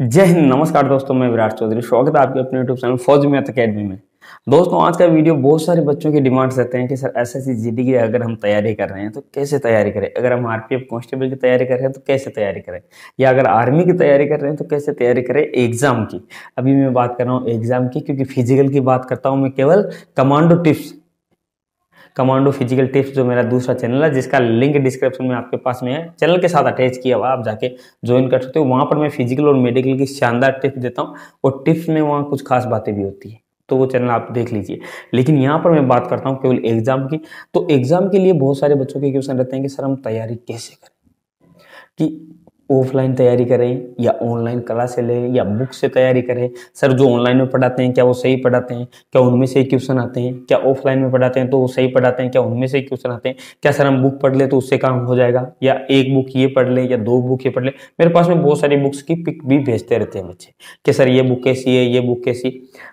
जय हिंद नमस्कार दोस्तों मैं विराट चौधरी स्वागत है आपके अपने YouTube channel Fauj math academy में दोस्तों आज का वीडियो बहुत सारे बच्चों के डिमांड्स रहते हैं कि सर एस एस की अगर हम तैयारी कर रहे हैं तो कैसे तैयारी करें अगर हम आरपीएफ कांस्टेबल की तैयारी कर रहे हैं तो कैसे तैयारी करें या अगर आर्मी की तैयारी कर रहे हैं तो कैसे तैयारी करें एग्जाम की अभी मैं बात कर रहा हूँ एग्जाम की क्योंकि फिजिकल की बात करता हूँ मैं केवल commando tips commando physical tips जो मेरा दूसरा चैनल है जिसका लिंक डिस्क्रिप्शन में आपके पास में है चैनल के साथ अटैच किया हुआ आप जाके ज्वाइन कर सकते हो वहाँ पर मैं फिजिकल और मेडिकल की शानदार टिप्स देता हूँ और टिप्स में वहाँ कुछ खास बातें भी होती है तो वो चैनल आप देख लीजिए लेकिन यहाँ पर मैं बात करता हूँ केवल एग्जाम की तो एग्जाम के लिए बहुत सारे बच्चों के क्वेश्चन रहते हैं कि सर हम तैयारी कैसे करें कि ऑफलाइन तैयारी करें या ऑनलाइन क्लास से लें या बुक से तैयारी करें सर जो ऑनलाइन में पढ़ाते हैं क्या वो सही पढ़ाते हैं क्या उनमें से क्वेश्चन आते हैं क्या ऑफलाइन में पढ़ाते हैं तो वो सही पढ़ाते हैं क्या उनमें से क्वेश्चन आते हैं क्या सर हम बुक पढ़ लें तो उससे काम हो जाएगा या एक बुक ये पढ़ लें या दो बुक ये पढ़ लें मेरे पास में बहुत सारी बुक्स की पिक भी भेजते रहते हैं बच्चे कि सर ये बुक कैसी है ये बुक कैसी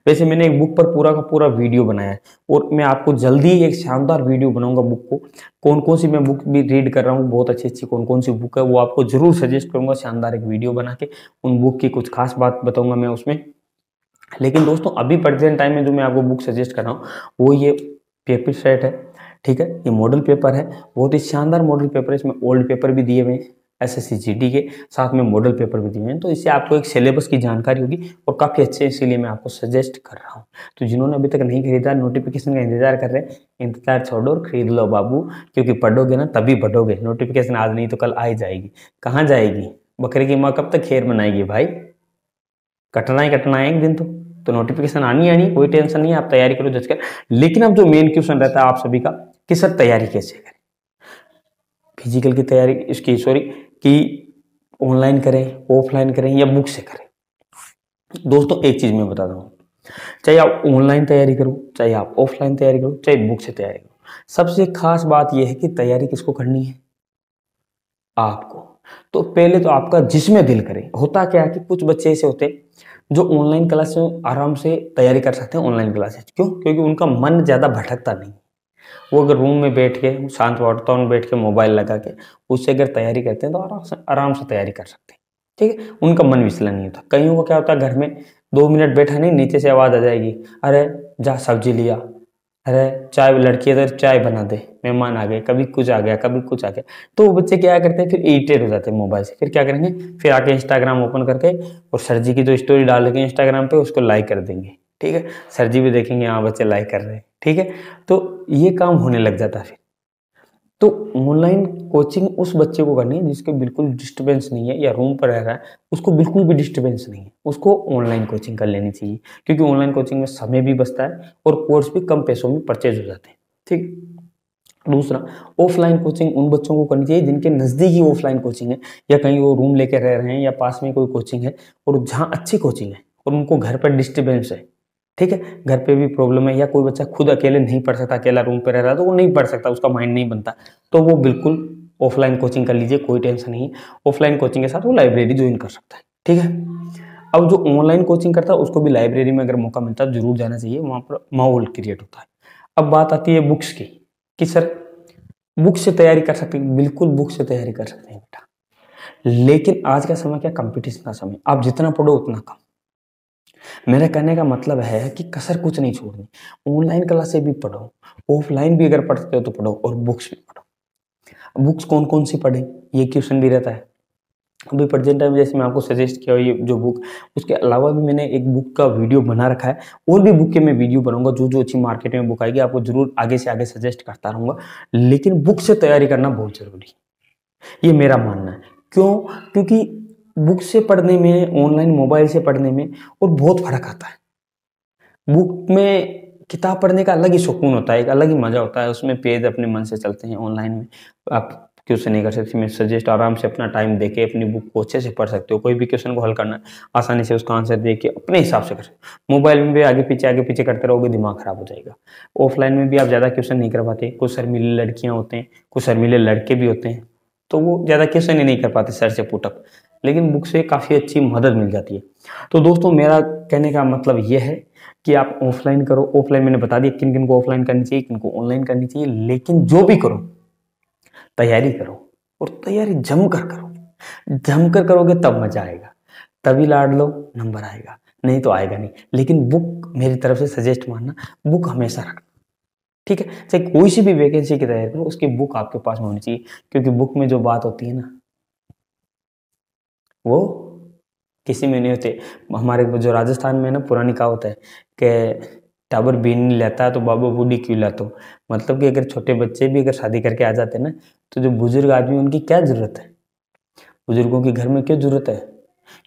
वैसे मैंने एक बुक पर पूरा का पूरा वीडियो बनाया है और मैं आपको जल्दी एक शानदार वीडियो बनाऊंगा बुक को कौन कौन सी मैं बुक भी रीड कर रहा हूँ बहुत अच्छी अच्छी कौन कौन सी बुक है वो आपको जरूर सजेस्ट सजेस्ट करूंगा शानदार एक वीडियो बना के उन बुक की कुछ खास बात बताऊंगा मैं उसमें लेकिन दोस्तों अभी प्रेजेंट टाइम में जो मैं आपको बुक सजेस्ट कर रहा हूँ वो ये पेपर सेट है ठीक है ये मॉडल पेपर है बहुत ही शानदार मॉडल पेपर है इसमें ओल्ड पेपर भी दिए हुए हैं एस एस के साथ में मॉडल पेपर भी दिए हैं तो इससे आपको एक सिलेबस की जानकारी होगी और काफ़ी अच्छे इसीलिए मैं आपको सजेस्ट कर रहा हूँ तो जिन्होंने अभी तक नहीं खरीदा नोटिफिकेशन का इंतजार कर रहे हैं इंतजार छोड़ो और खरीद लो बाबू क्योंकि पढ़ोगे ना तभी पढ़ोगे नोटिफिकेशन आज नहीं तो कल आ ही जाएगी कहाँ जाएगी बकरे की माँ कब तक खेर बनाएगी भाई कटना ही कटना है एक दिन तो तो नोटिफिकेशन आनी आनी कोई टेंशन नहीं आप तैयारी करो जज कर लेकिन अब जो मेन क्वेश्चन रहता है आप सभी का कि सर तैयारी कैसे करें फिजिकल की तैयारी इसकी सॉरी कि ऑनलाइन करें ऑफलाइन करें या बुक से करें दोस्तों एक चीज़ मैं बता हूँ चाहे आप ऑनलाइन तैयारी करो चाहे आप ऑफलाइन तैयारी करो चाहे बुक से तैयारी करो सबसे खास बात यह है कि तैयारी किसको करनी है आपको तो पहले तो आपका जिसमें दिल करे होता क्या है कि कुछ बच्चे ऐसे होते जो ऑनलाइन क्लास में आराम से तैयारी कर सकते हैं ऑनलाइन क्लासेज क्यों क्योंकि उनका मन ज़्यादा भटकता नहीं वो अगर रूम में बैठ के शांत वातावरण बैठ के मोबाइल लगा के उससे अगर तैयारी करते हैं तो आराम से आराम से तैयारी कर सकते हैं ठीक है उनका मन विचलन नहीं होता कहीं वो क्या होता है घर में दो मिनट बैठा नहीं नीचे से आवाज़ आ जाएगी अरे जा सब्जी लिया अरे चाय लड़की अगर चाय बना दे मेहमान आ गए कभी कुछ आ गया कभी कुछ आ गया तो वो बच्चे क्या करते हैं फिर इरीटेट हो जाते हैं मोबाइल से फिर क्या करेंगे फिर आके इंस्टाग्राम ओपन करके और सर जी की जो स्टोरी डाल के इंस्टाग्राम पे उसको लाइक कर देंगे ठीक है सर जी भी देखेंगे हाँ बच्चे लाइक कर रहे हैं ठीक है तो ये काम होने लग जाता है फिर तो ऑनलाइन कोचिंग उस बच्चे को करनी है जिसके बिल्कुल डिस्टर्बेंस नहीं है या रूम पर रह रहा है उसको बिल्कुल भी डिस्टर्बेंस नहीं है उसको ऑनलाइन कोचिंग कर लेनी चाहिए क्योंकि ऑनलाइन कोचिंग में समय भी बचता है और कोर्स भी कम पैसों में परचेज हो जाते हैं ठीक दूसरा ऑफलाइन कोचिंग उन बच्चों को करनी चाहिए जिनके नज़दीकी ऑफलाइन कोचिंग है या कहीं वो रूम लेके रह रहे हैं या पास में कोई कोचिंग है और जहाँ अच्छी कोचिंग है और उनको घर पर डिस्टर्बेंस है ठीक है घर पे भी प्रॉब्लम है या कोई बच्चा खुद अकेले नहीं पढ़ सकता अकेला रूम पे रह रहा है तो वो नहीं पढ़ सकता उसका माइंड नहीं बनता तो वो बिल्कुल ऑफलाइन कोचिंग कर लीजिए कोई टेंशन नहीं ऑफलाइन कोचिंग के साथ वो लाइब्रेरी ज्वाइन कर सकता है ठीक है अब जो ऑनलाइन कोचिंग करता है उसको भी लाइब्रेरी में अगर मौका मिलता है तो जरूर जाना चाहिए वहाँ पर माहौल क्रिएट होता है अब बात आती है बुक्स की कि सर बुक से तैयारी कर सकते हैं बिल्कुल बुक से तैयारी कर सकते हैं बेटा लेकिन आज का समय क्या कंपटीशन का समय आप जितना पढ़ो उतना कम मेरे कहने का मतलब है कि कसर कुछ नहीं छोड़नी ऑनलाइन क्लासे भी पढ़ो ऑफलाइन भी अगर पढ़ते हो तो पढ़ो और बुक्स भी पढ़ो बुक्स कौन कौन सी पढ़ें ये क्वेश्चन भी रहता है अभी प्रेजेंट टाइम जैसे मैं आपको सजेस्ट किया ये जो बुक उसके अलावा भी मैंने एक बुक का वीडियो बना रखा है और भी बुक के मैं वीडियो बनाऊंगा जो जो अच्छी मार्केट में बुक आएगी आपको जरूर आगे से आगे सजेस्ट करता रहूँगा लेकिन बुक से तैयारी करना बहुत ज़रूरी है ये मेरा मानना है क्यों क्योंकि बुक से पढ़ने में ऑनलाइन मोबाइल से पढ़ने में और बहुत फर्क आता है बुक में किताब पढ़ने का अलग ही सुकून होता है एक अलग ही मज़ा होता है उसमें पेज अपने मन से चलते हैं ऑनलाइन में आप क्वेश्चन नहीं कर सकते मैं सजेस्ट आराम से अपना टाइम दे अपनी बुक को अच्छे से पढ़ सकते हो कोई भी क्वेश्चन को हल करना आसानी से उसका आंसर दे के अपने हिसाब से कर सकते मोबाइल में भी आगे पीछे आगे पीछे करते रहोगे दिमाग खराब हो जाएगा ऑफलाइन में भी आप ज़्यादा क्वेश्चन नहीं कर पाते कुछ शर्मिले लड़कियाँ होते हैं कुछ शर्मिले लड़के भी होते हैं तो वो ज़्यादा क्वेश्चन ही नहीं कर पाते सर से पुटअप लेकिन बुक से काफ़ी अच्छी मदद मिल जाती है तो दोस्तों मेरा कहने का मतलब ये है कि आप ऑफलाइन करो ऑफलाइन मैंने बता दिया किन किन को ऑफलाइन करनी चाहिए किन को ऑनलाइन करनी चाहिए लेकिन जो भी करो तैयारी करो और तैयारी जमकर करो जमकर करोगे तब मजा आएगा तभी लाड लो नंबर आएगा नहीं तो आएगा नहीं लेकिन बुक मेरी तरफ से सजेस्ट मानना बुक हमेशा रखना ठीक है चाहे कोई सी भी वैकेंसी की तैयारी करो उसकी बुक आपके पास में होनी चाहिए क्योंकि बुक में जो बात होती है ना वो किसी में नहीं होते हमारे जो राजस्थान में ना पुरानी कहावत है कि टावर बीन नहीं लेता तो बाबा बूढ़ी क्यों लाते मतलब कि अगर छोटे बच्चे भी अगर शादी करके आ जाते ना तो जो बुजुर्ग आदमी उनकी क्या ज़रूरत है बुजुर्गों के घर में क्यों ज़रूरत है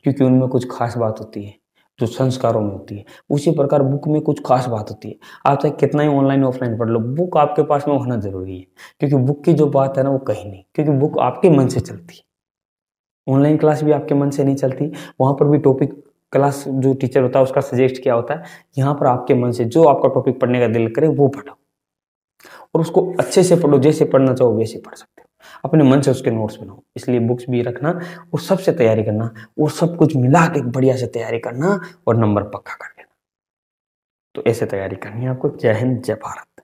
क्योंकि उनमें कुछ खास बात होती है जो संस्कारों में होती है उसी प्रकार बुक में कुछ खास बात होती है आप चाहे कितना ही ऑनलाइन ऑफलाइन पढ़ लो बुक आपके पास में होना ज़रूरी है क्योंकि बुक की जो बात है ना वो कहीं नहीं क्योंकि बुक आपके मन से चलती है ऑनलाइन क्लास भी आपके मन से नहीं चलती वहाँ पर भी टॉपिक क्लास जो टीचर होता है उसका सजेस्ट किया होता है यहाँ पर आपके मन से जो आपका टॉपिक पढ़ने का दिल करे वो पढ़ो और उसको अच्छे से पढ़ो जैसे पढ़ना चाहो वैसे पढ़ सकते हो अपने मन से उसके नोट्स बनाओ इसलिए बुक्स भी रखना और सबसे तैयारी करना और सब कुछ मिला के बढ़िया से तैयारी करना और नंबर पक्का कर लेना तो ऐसे तैयारी करनी है आपको जय हिंद जय भारत